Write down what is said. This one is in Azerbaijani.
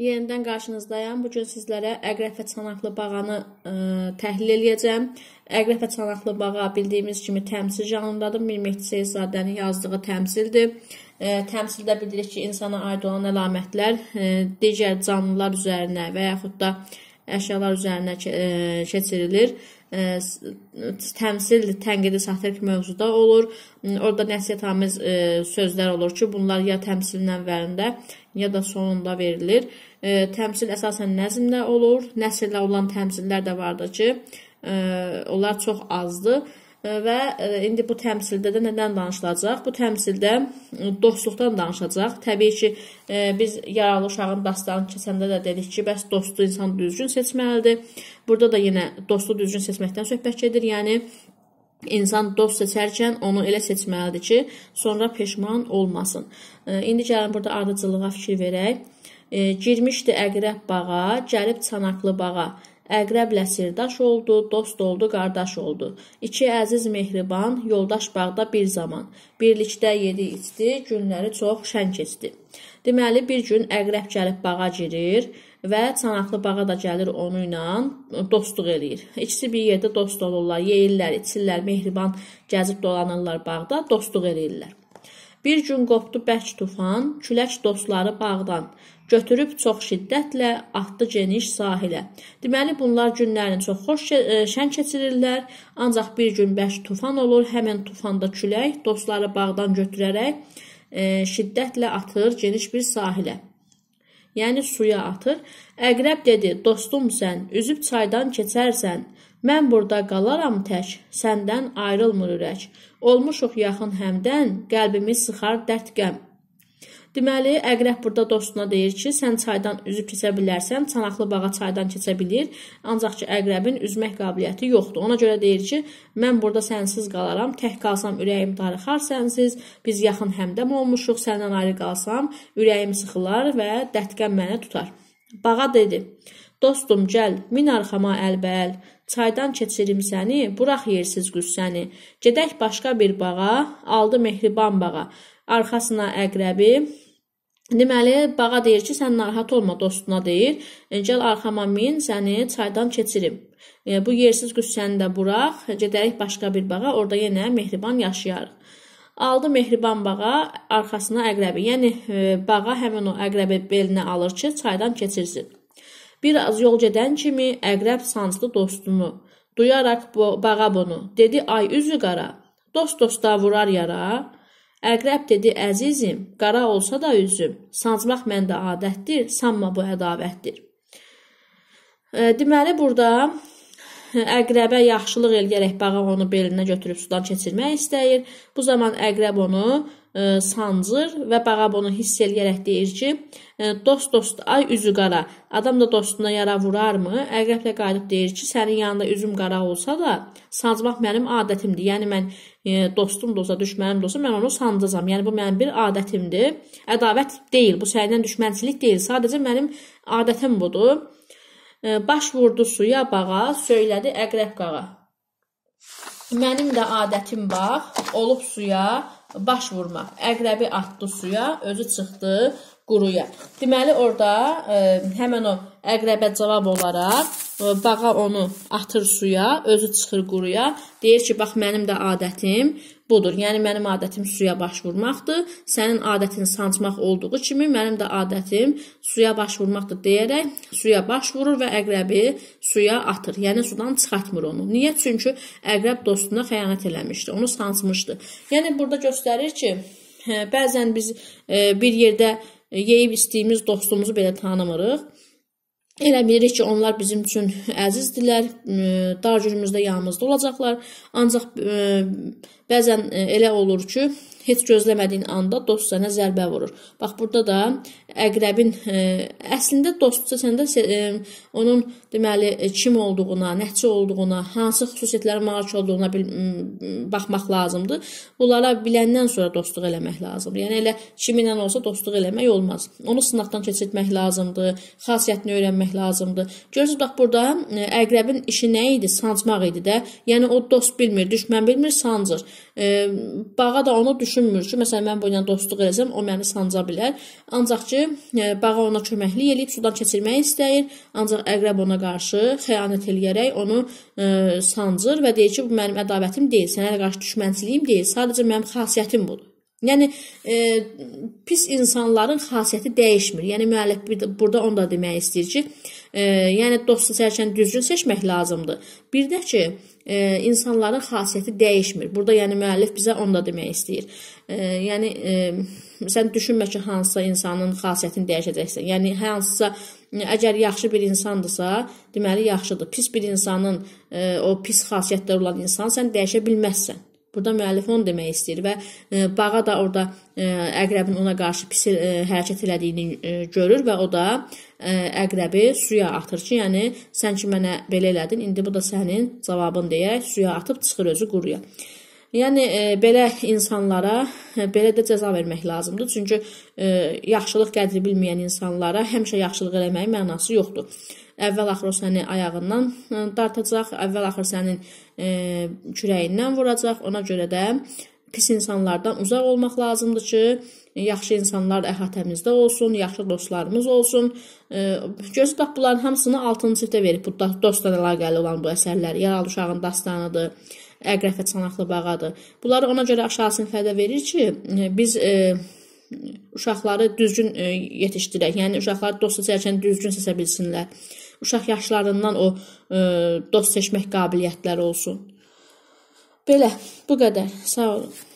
Yenidən qarşınızdayam. Bu gün sizlərə əqrəb və çanaqlı bağanı ə, e, təhlil eləyəcəm. Əqrəb və çanaqlı bağa bildiyimiz kimi təmsil janrındadır. Mir Mehdi Seyzadənin yazdığı təmsildir. Ə, e, təmsildə bilirik ki, insana aid olan əlamətlər ə, e, digər canlılar üzərinə və yaxud da əşyalar üzərinə ə, keçirilir. Ə, E, təmsil, tənqidi satirik mövzuda olur. Orada nəsihətamiz e, sözlər olur ki, bunlar ya təmsilin əvvəlində, ya da sonunda verilir. E, təmsil əsasən nəzmlə olur. Nəsrlə olan təmsillər də vardır ki, onlar çox azdır və e, indi bu təmsildə də nədən danışılacaq? Bu təmsildə e, dostluqdan danışacaq. Təbii ki, e, biz yaralı uşağın dastanı keçəndə də dedik ki, bəs dostu insan düzgün seçməlidir. Burada da yenə dostu düzgün seçməkdən söhbət gedir. Yəni İnsan dost seçərkən onu elə seçməlidir ki, sonra peşman olmasın. İndi gəlin burada ardıcılığa fikir verək. Girmişdi əqrəb bağa, gəlib çanaqlı bağa. Əqrəblə sirdaş oldu, dost oldu, qardaş oldu. İki əziz mehriban, yoldaş bağda bir zaman. Birlikdə yedi içdi, günləri çox şən keçdi. Deməli, bir gün əqrəb gəlib bağa girir və çanaqlı bağa da gəlir onu ilə e, dostluq eləyir. İkisi bir yerdə dost olurlar, yeyirlər, içirlər, mehriban gəzib dolanırlar bağda, dostluq eləyirlər. Bir gün qopdu bərk tufan, külək dostları bağdan, götürüb çox şiddətlə atdı geniş sahilə. Deməli bunlar günlərini çox xoş e, şən keçirirlər, ancaq bir gün bəş tufan olur, həmin tufanda külək dostları bağdan götürərək e, şiddətlə atır geniş bir sahilə. Yəni suya atır. Əqrəb dedi: "Dostum sən, üzüb çaydan keçərsən. Mən burada qalaram tək, səndən ayrılmır ürək. Olmuşuq yaxın həmdən, qəlbimi sıxar dərd qəm." Deməli, əqrəb burada dostuna deyir ki, sən çaydan üzüb keçə bilərsən, çanaqlı bağa çaydan keçə bilir, ancaq ki, əqrəbin üzmək qabiliyyəti yoxdur. Ona görə deyir ki, mən burada sənsiz qalaram, tək qalsam ürəyim darıxar sənsiz, biz yaxın həmdəm olmuşuq, səndən ayrı qalsam ürəyim sıxılar və dətqən mənə tutar. Bağa dedi: Dostum, gəl, min arxama əlbəl. Çaydan keçirim səni, burax yersiz qüssəni. Gedək başqa bir bağa, aldı mehriban bağa. Arxasına əqrəbi. Deməli, bağa deyir ki, sən narahat olma, dostuna deyir. Gəl arxama min, səni çaydan keçirim. E, bu yersiz qüssəni də burax, gedərik başqa bir bağa, orada yenə mehriban yaşayarıq. Aldı mehriban bağa, arxasına əqrəbi. Yəni, e, bağa həmin o əqrəbi belinə alır ki, çaydan keçirsin. Bir az yol gedən kimi əqrəb sancdı dostunu. Duyaraq bağa bunu, dedi, ay üzü qara, dost dosta vurar yara, Əqrəb dedi: "Əzizim, qara olsa da üzüm, sancmaq məndə adətdir, sanma bu ədavətdir." E, deməli burada Əqrəbə yaxşılıq eləyərək bağa onu belinə götürüb sudan keçirmək istəyir. Bu zaman əqrəb onu ə, e, sancır və bağa onu hiss eləyərək deyir ki, e, dost dost ay üzü qara, adam da dostuna yara vurarmı? Əqrəb də qayıdıb deyir ki, sənin yanında üzüm qara olsa da, sancmaq mənim adətimdir. Yəni mən ə, e, dostum da olsa, düşmənim də olsa, mən onu sancacam. Yəni bu mənim bir adətimdir. Ədavət deyil, bu səndən düşmənçilik deyil, sadəcə mənim adətim budur. Baş vurdu suya bağa, söylədi əqrəb qağa. Mənim də adətim bax, olub suya baş vurmaq. Əqrəbi atdı suya, özü çıxdı quruya. Deməli orada ə, e, həmən o əqrəbə cavab olaraq ə, e, bağa onu atır suya, özü çıxır quruya. Deyir ki, bax mənim də adətim budur. Yəni mənim adətim suya baş vurmaqdır. Sənin adətin sancmaq olduğu kimi mənim də adətim suya baş vurmaqdır deyərək suya baş vurur və əqrəbi suya atır. Yəni sudan çıxartmır onu. Niyə? Çünki əqrəb dostuna xəyanət eləmişdi, onu sancmışdı. Yəni burada göstərir ki, hə, bəzən biz e, bir yerdə e, yeyib istəyimiz dostumuzu belə tanımırıq. Elə bilirik ki, onlar bizim üçün əzizdirlər, e, dar günümüzdə yanımızda olacaqlar. Ancaq e, bəzən e, elə olur ki, heç gözləmədiyin anda dost sənə zərbə vurur. Bax burada da əqrəbin ə, e, əslində dostca səndə ə, e, onun deməli e, kim olduğuna, nəticə olduğuna, hansı xüsusiyyətlərə malik olduğuna bil, baxmaq lazımdır. Bunlara biləndən sonra dostluq eləmək lazımdır. Yəni elə kiminlə olsa dostluq eləmək olmaz. Onu sınaqdan keçirtmək lazımdır, xasiyyətini öyrənmək lazımdır. Görürsüz bax burada əqrəbin işi nə idi? Sancmaq idi də. Yəni o dost bilmir, düşmən bilmir, sancır. Bağa da onu düş düşünmür ki, məsələn mən bu ilə dostluq eləsəm, o məni sanca bilər. Ancaq ki, e, bağa ona köməklik eləyib sudan keçirmək istəyir, ancaq əqrəb ona qarşı xəyanət eləyərək onu ə, e, sancır və deyir ki, bu mənim ədalətim deyil, sənə qarşı düşmənçiliyim deyil, sadəcə mənim xasiyyətim budur. Yəni e, pis insanların xasiyyəti dəyişmir. Yəni müəllif bir də, burada onu da demək istəyir ki, e, yəni dost seçən düzgün seçmək lazımdır. Bir də ki, e, insanların xasiyyəti dəyişmir. Burada yəni müəllif bizə onu da demək istəyir. E, yəni e, sən düşünmə ki, hansısa insanın xasiyyətini dəyişəcəksən. Yəni hansısa əgər yaxşı bir insandırsa, deməli yaxşıdır. Pis bir insanın e, o pis xasiyyətləri olan insan sən dəyişə bilməzsən. Burada müəllif onu demək istəyir və e, bağa da orada e, əqrəbin ona qarşı pis e, hərəkət elədiyini görür və o da əqrəbi suya atır ki, yəni sən ki mənə belə elədin, indi bu da sənin cavabın deyə suya atıb çıxır özü quruya. Yəni belə insanlara belə də cəza vermək lazımdır. Çünki yaxşılıq qədri bilməyən insanlara həmişə yaxşılıq eləməyin mənası yoxdur əvvəl-axır o səni ayağından e, dartacaq, əvvəl-axır sənin e, kürəyindən vuracaq. Ona görə də pis insanlardan uzaq olmaq lazımdır ki, yaxşı insanlar əhatəmizdə olsun, yaxşı dostlarımız olsun. E, gözü tap bunların hamısını 6-cı sinifdə verib bu dostla əlaqəli olan bu əsərlər. Yaralı uşağın dastanıdır, Əqrəfə çanaqlı bağadır. Bunları ona görə aşağı siniflərdə verir ki, e, biz e, uşaqları düzgün e, yetişdirək. Yəni uşaqlar dost seçərkən düzgün seçə bilsinlər. Uşaq yaşlarından o e, dost seçmək qabiliyyətləri olsun. Belə, bu qədər. Sağ olun.